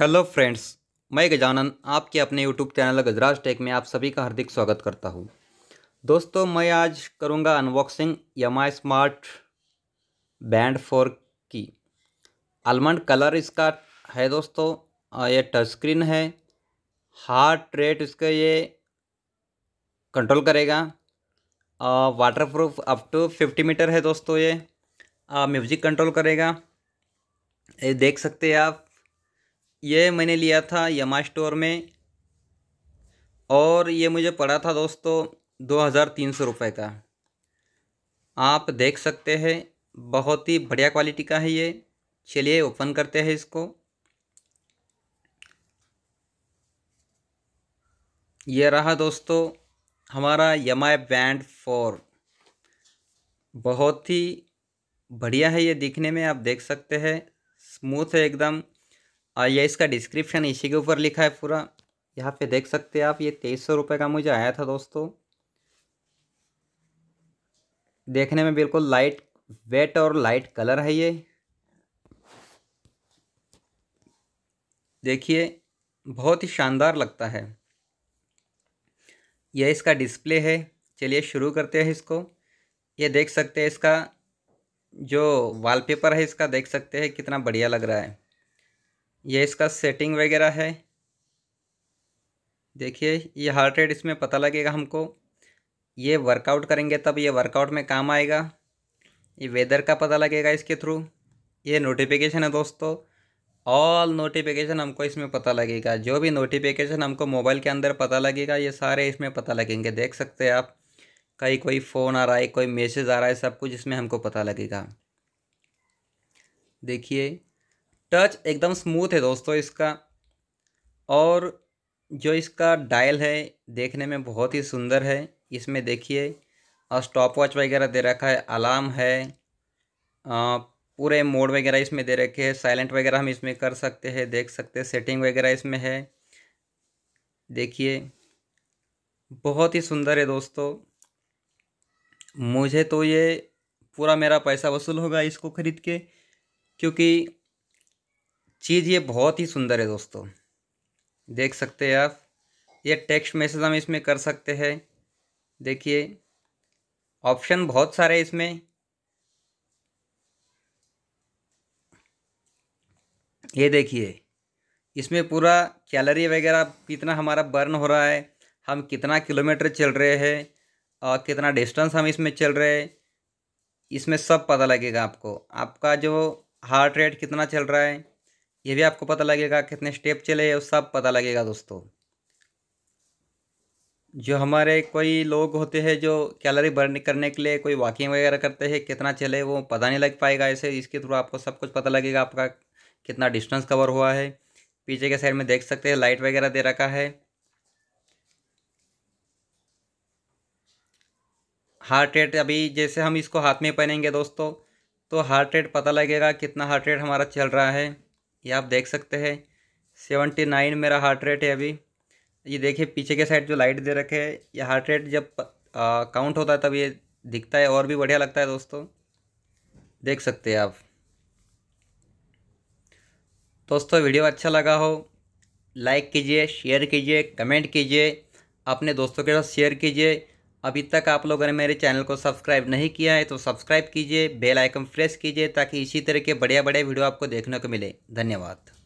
hello friends मैं गजानन आपके अपने यूट्यूब चैनल गजराज टेक में आप सभी का हार्दिक स्वागत करता हूँ दोस्तों मैं आज करूँगा unboxing I smart band four की आलमंड कलर इसका है दोस्तों ये टच स्क्रीन है हार्ट रेट इसका ये कंट्रोल करेगा waterproof up to fifty metre है दोस्तों ये म्यूजिक कंट्रोल करेगा ये देख सकते हैं आप ये मैंने लिया था यमा स्टोर में और ये मुझे पड़ा था दोस्तों दो हज़ार तीन सौ रुपये का आप देख सकते हैं बहुत ही बढ़िया क्वालिटी का है ये चलिए ओपन करते हैं इसको ये रहा दोस्तों हमारा यमा बैंड फोर बहुत ही बढ़िया है ये दिखने में आप देख सकते हैं स्मूथ है एकदम और ये इसका डिस्क्रिप्शन इसी के ऊपर लिखा है पूरा यहाँ पे देख सकते हैं आप ये तेईस सौ रुपये का मुझे आया था दोस्तों देखने में बिल्कुल लाइट वेट और लाइट कलर है ये देखिए बहुत ही शानदार लगता है यह इसका डिस्प्ले है चलिए शुरू करते हैं इसको ये देख सकते हैं इसका जो वॉलपेपर है इसका देख सकते हैं कितना बढ़िया लग रहा है ये इसका सेटिंग वगैरह है देखिए ये हार्ट रेट इसमें पता लगेगा हमको ये वर्कआउट करेंगे तब ये वर्कआउट में काम आएगा ये वेदर का पता लगेगा इसके थ्रू ये नोटिफिकेशन है दोस्तों ऑल नोटिफिकेशन हमको इसमें पता लगेगा जो भी नोटिफिकेशन हमको मोबाइल के अंदर पता लगेगा ये सारे इसमें पता लगेंगे देख सकते हैं आप कहीं कोई फ़ोन आ रहा है कोई मैसेज आ रहा है सब कुछ इसमें हमको पता लगेगा देखिए टच एकदम स्मूथ है दोस्तों इसका और जो इसका डायल है देखने में बहुत ही सुंदर है इसमें देखिए और स्टॉप वॉच वगैरह दे रखा है अलार्म है आ, पूरे मोड वगैरह इसमें दे रखे हैं साइलेंट वगैरह हम इसमें कर सकते हैं देख सकते हैं सेटिंग वगैरह इसमें है देखिए बहुत ही सुंदर है दोस्तों मुझे तो ये पूरा मेरा पैसा वसूल होगा इसको ख़रीद के क्योंकि चीज़ ये बहुत ही सुंदर है दोस्तों देख सकते हैं आप ये टेक्स्ट मैसेज हम इसमें कर सकते हैं देखिए ऑप्शन बहुत सारे इसमें ये देखिए इसमें पूरा कैलरी वगैरह कितना हमारा बर्न हो रहा है हम कितना किलोमीटर चल रहे हैं और कितना डिस्टेंस हम इसमें चल रहे हैं इसमें सब पता लगेगा आपको आपका जो हार्ट रेट कितना चल रहा है ये भी आपको पता लगेगा कितने स्टेप चले वो सब पता लगेगा दोस्तों जो हमारे कोई लोग होते हैं जो कैलोरी बर्न करने के लिए कोई वॉकिंग वगैरह करते हैं कितना चले वो पता नहीं लग पाएगा ऐसे इसके थ्रू आपको सब कुछ पता लगेगा आपका कितना डिस्टेंस कवर हुआ है पीछे के साइड में देख सकते हैं लाइट वगैरह दे रखा है हार्ट रेट अभी जैसे हम इसको हाथ में पहनेंगे दोस्तों तो हार्ट रेट पता लगेगा कितना हार्ट रेट हमारा चल रहा है ये आप देख सकते हैं सेवेंटी नाइन मेरा हार्ट रेट है अभी ये देखिए पीछे के साइड जो लाइट दे रखे है ये हार्ट रेट जब आ, काउंट होता है तब ये दिखता है और भी बढ़िया लगता है दोस्तों देख सकते हैं आप दोस्तों वीडियो अच्छा लगा हो लाइक कीजिए शेयर कीजिए कमेंट कीजिए अपने दोस्तों के साथ शेयर कीजिए अभी तक आप लोगों ने मेरे चैनल को सब्सक्राइब नहीं किया है तो सब्सक्राइब कीजिए बेल आइकन प्रेस कीजिए ताकि इसी तरह के बढ़िया बढ़िया वीडियो आपको देखने को मिले धन्यवाद